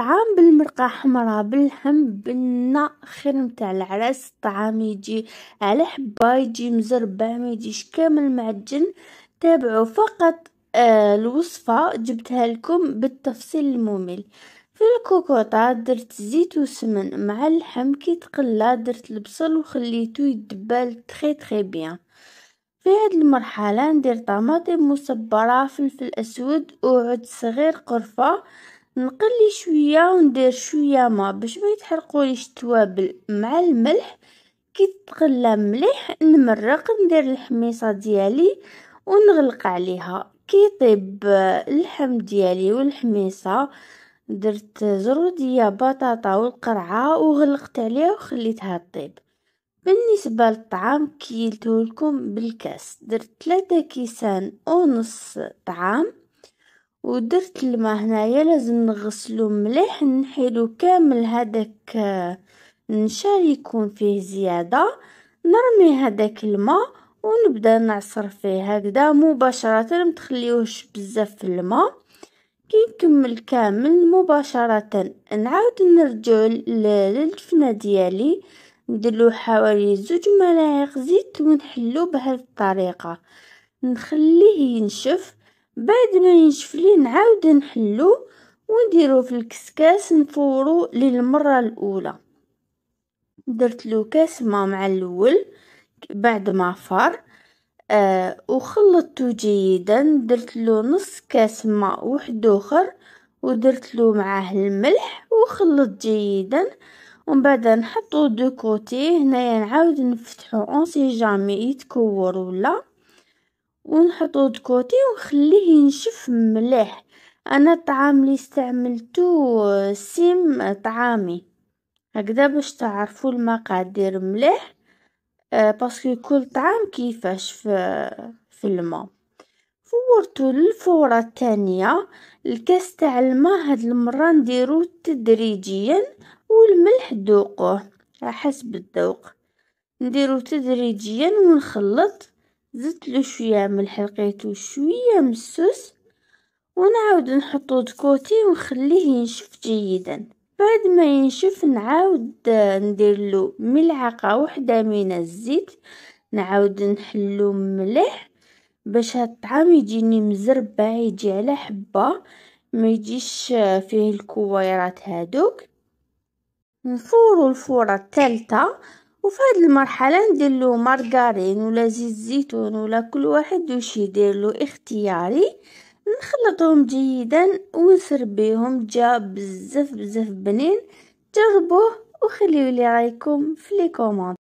طعام بالمرقة حمراء باللحم بالنا خير متاع العراس الطعام يجي على حبة يجي مزربة ما يجيش كامل معجن تابعوا فقط آه الوصفة جبتها لكم بالتفصيل الممل في الكوكوطة درت زيت وسمن مع اللحم كي تقلى درت البصل وخليته يدبل تخي تخي بيان في هاد المرحلة ندير طماطم مصبرة فلفل أسود وعود صغير قرفة نقلي شوية وندير شوية ما باش ما يتحرقوليش التوابل مع الملح كي تقلى مليح نمرق ندير الحميصه ديالي ونغلق عليها كي يطيب اللحم ديالي والحميصه درت زروديه بطاطا والقرعه وغلقت عليها وخليتها طيب بالنسبه للطعام كيلته لكم بالكاس درت 3 كيسان ونص طعام ودرت الماء هنايا لازم نغسلو مليح نحيلو كامل هداك آه، النشا اللي يكون فيه زيادة نرمي هداك الماء ونبدا نعصر فيه هكذا مباشرة تخليوهش بزاف في الماء كي نكمل كامل مباشرة نعاود نرجعو للجفنة ديالي ندلو حوالي زوج ملاعق زيت ونحلو بهاد الطريقة نخليه ينشف بعد ما ينشفلي نعاود نحلو ونديرو في الكسكاس نفورو للمره الاولى درت له كاس ما مع الاول بعد ما فار آه وخلطته جيدا درت له نص كاس ماء واحد اخر ودرت له معاه الملح وخلط جيدا ومن بعد نحطو دو كوتي هنايا نعاود نفتحو اون سي جامي يتكور ولا ونحطو دكوتي ونخليه ينشف مليح انا الطعام اللي استعملتو سيم طعامي هكذا باش تعرفوا المقادير مليح آه، باسكو كل طعام كيفاش في في الماء فورتو للفوره الثانيه الكاس تاع الماء هاد المره نديرو تدريجيا والملح على حسب الذوق نديرو تدريجيا ونخلط زدت له شوية من الحلقيت وشوية من السوس ونعاود نحطو دكوتي ونخليه ينشف جيدا بعد ما ينشف نعاود ندير له ملعقة وحدة من الزيت نعاود نحلو ملح باش هاد الطعام يجيني مزربة يجي على حبة ما يجيش فيه الكويرات هادوك نفورو الفورة الثالثة وفي هاد المرحله نديرلو مارغرين ولا زيت زيتون ولا كل واحد واش يديرلو اختياري نخلطهم جيدا ونسربيهم جا بزاف بزاف بنين جربوه وخليولي رايكم في لي كومونت